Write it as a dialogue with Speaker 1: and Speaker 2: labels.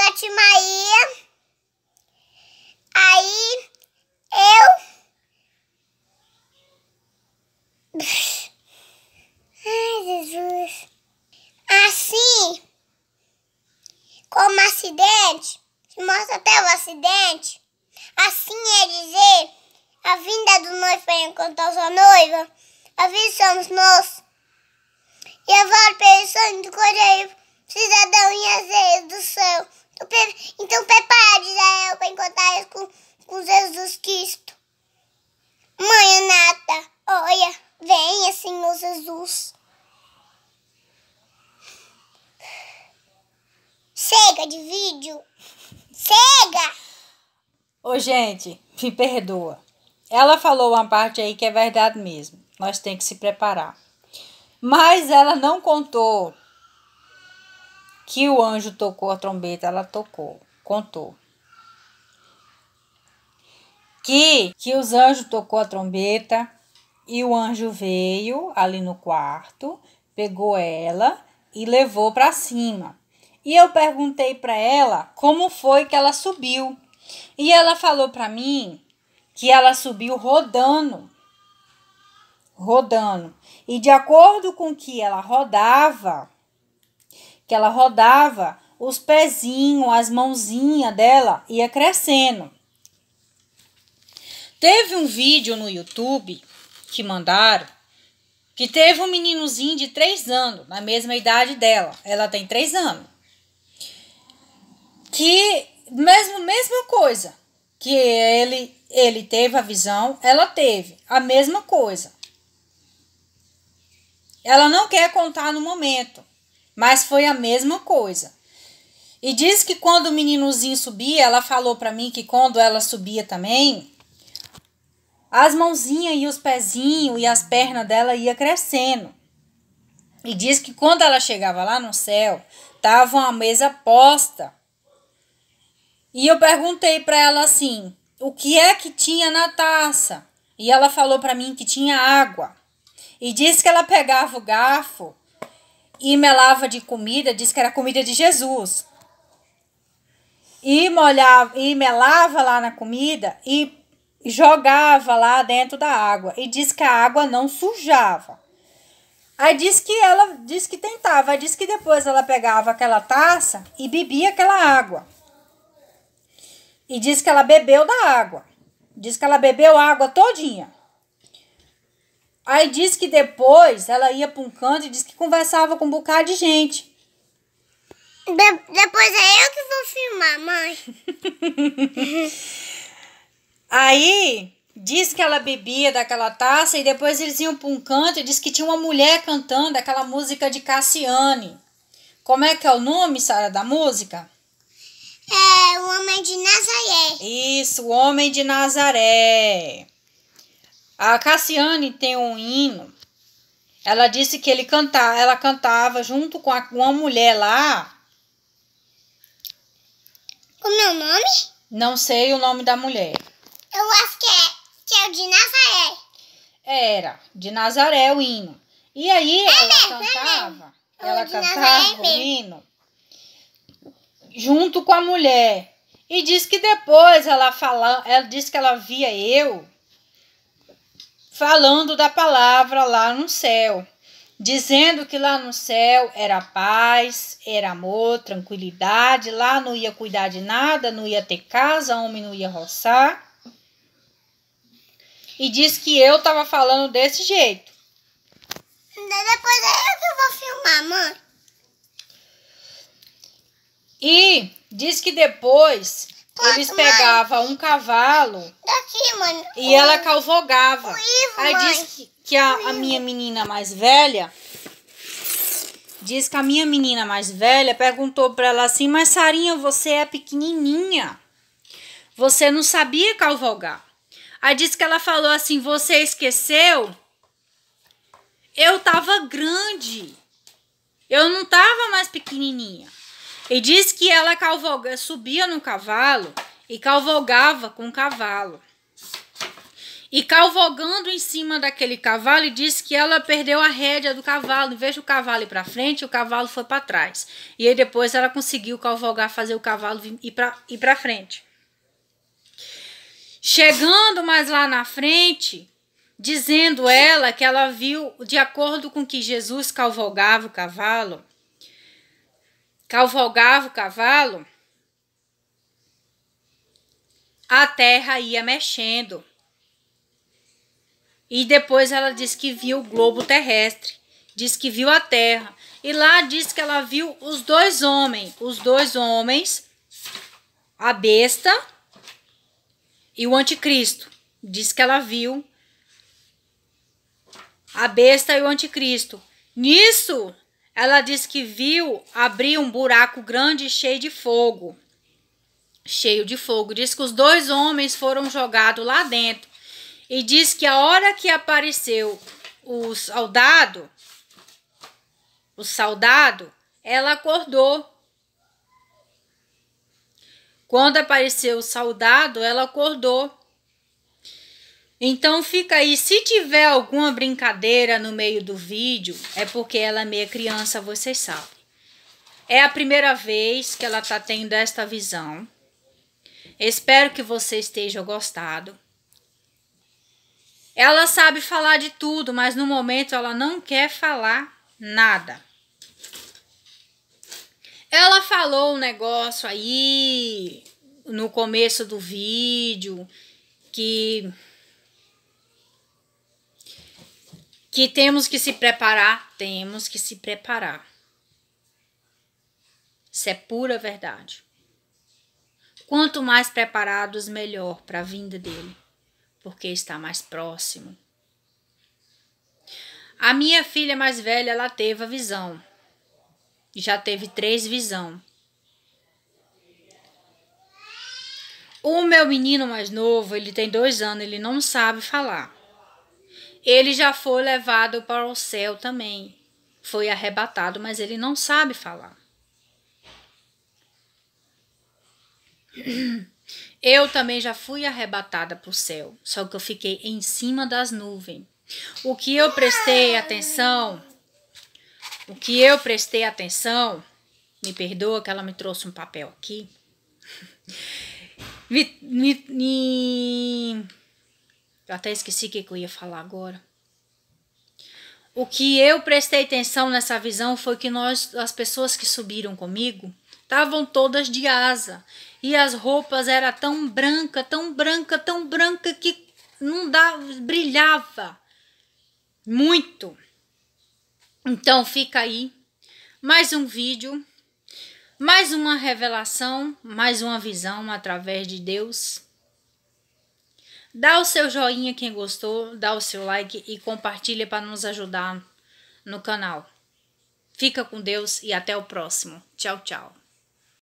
Speaker 1: Maria. Aí eu. Ai, Jesus. Assim, como acidente, se mostra até o acidente. Assim é dizer a vinda do noivo para encontrar sua noiva. Avisamos somos nós. E a vara pensando sangue do cidadão e do
Speaker 2: Ô, gente, me perdoa. Ela falou uma parte aí que é verdade mesmo. Nós tem que se preparar. Mas ela não contou que o anjo tocou a trombeta, ela tocou, contou. Que que os anjos tocou a trombeta e o anjo veio ali no quarto, pegou ela e levou para cima. E eu perguntei para ela como foi que ela subiu. E ela falou para mim que ela subiu rodando. Rodando. E de acordo com que ela rodava, que ela rodava, os pezinhos, as mãozinhas dela ia crescendo. Teve um vídeo no YouTube que mandaram que teve um meninozinho de três anos, na mesma idade dela. Ela tem três anos. Que mesmo mesma coisa que ele ele teve a visão, ela teve a mesma coisa. Ela não quer contar no momento, mas foi a mesma coisa. E diz que quando o meninozinho subia, ela falou para mim que quando ela subia também, as mãozinhas e os pezinhos e as pernas dela ia crescendo. E diz que quando ela chegava lá no céu, tava uma mesa posta e eu perguntei para ela assim: o que é que tinha na taça? E ela falou para mim que tinha água. E disse que ela pegava o garfo e melava de comida, disse que era comida de Jesus. E molhava e melava lá na comida e jogava lá dentro da água e disse que a água não sujava. Aí disse que ela disse que tentava, disse que depois ela pegava aquela taça e bebia aquela água. E diz que ela bebeu da água. Diz que ela bebeu a água todinha. Aí diz que depois ela ia para um canto e diz que conversava com um bocado de gente. De depois
Speaker 1: é eu
Speaker 2: que vou filmar, mãe. Aí diz que ela bebia daquela taça e depois eles iam para um canto e diz que tinha uma mulher cantando aquela música de Cassiane. Como é que é o nome, Sara, da música? É, o homem de Nazaré. Isso, o homem de Nazaré. A Cassiane tem um hino. Ela disse que ele canta, ela cantava junto com a, uma mulher lá. O meu nome? Não sei o nome da mulher.
Speaker 1: Eu acho que é, que é o de Nazaré. Era,
Speaker 2: de Nazaré o hino. E aí é ela mesmo, é cantava. É ela cantava o hino junto com a mulher. E diz que depois ela fala, ela disse que ela via eu falando da palavra lá no céu, dizendo que lá no céu era paz, era amor, tranquilidade, lá não ia cuidar de nada, não ia ter casa, homem não ia roçar. E diz que eu tava falando desse jeito.
Speaker 1: Depois é eu que vou filmar, mãe.
Speaker 2: E diz que depois eles pegavam mãe. um cavalo
Speaker 1: Daqui,
Speaker 2: e o, ela calvogava Ivo, Aí diz que, que a, a minha menina mais velha diz que a minha menina mais velha perguntou para ela assim: Mas Sarinha, você é pequenininha, você não sabia calvogar Aí disse que ela falou assim: Você esqueceu? Eu tava grande, eu não tava mais pequenininha. E diz que ela cavalga, subia no cavalo e cavalgava com o cavalo. E cavalgando em cima daquele cavalo, e disse que ela perdeu a rédea do cavalo. Em vez do cavalo ir para frente, o cavalo foi para trás. E aí depois ela conseguiu cavalgar, fazer o cavalo ir para frente. Chegando mais lá na frente, dizendo ela que ela viu, de acordo com que Jesus cavalgava o cavalo, cavalgava o cavalo, a terra ia mexendo. E depois ela disse que viu o globo terrestre, diz que viu a terra. E lá diz que ela viu os dois homens, os dois homens, a besta e o anticristo. Diz que ela viu a besta e o anticristo. Nisso, ela diz que viu abrir um buraco grande cheio de fogo. Cheio de fogo. Diz que os dois homens foram jogados lá dentro. E diz que a hora que apareceu o soldado, o soldado, ela acordou. Quando apareceu o soldado, ela acordou. Então fica aí, se tiver alguma brincadeira no meio do vídeo, é porque ela é meia criança, vocês sabem. É a primeira vez que ela tá tendo esta visão. Espero que você esteja gostado. Ela sabe falar de tudo, mas no momento ela não quer falar nada. Ela falou um negócio aí no começo do vídeo que Que temos que se preparar? Temos que se preparar. Isso é pura verdade. Quanto mais preparados, melhor para a vinda dele, porque está mais próximo. A minha filha mais velha, ela teve a visão. Já teve três visão. O meu menino mais novo, ele tem dois anos, ele não sabe falar ele já foi levado para o céu também. Foi arrebatado, mas ele não sabe falar. Eu também já fui arrebatada para o céu, só que eu fiquei em cima das nuvens. O que eu prestei atenção, o que eu prestei atenção, me perdoa que ela me trouxe um papel aqui. me, me, me eu até esqueci o que eu ia falar agora. O que eu prestei atenção nessa visão foi que nós, as pessoas que subiram comigo, estavam todas de asa. E as roupas era tão branca, tão branca, tão branca que não dava, brilhava muito. Então fica aí mais um vídeo, mais uma revelação, mais uma visão através de Deus. Dá o seu joinha quem gostou, dá o seu like e compartilha para nos ajudar no canal. Fica com Deus e até o próximo. Tchau, tchau.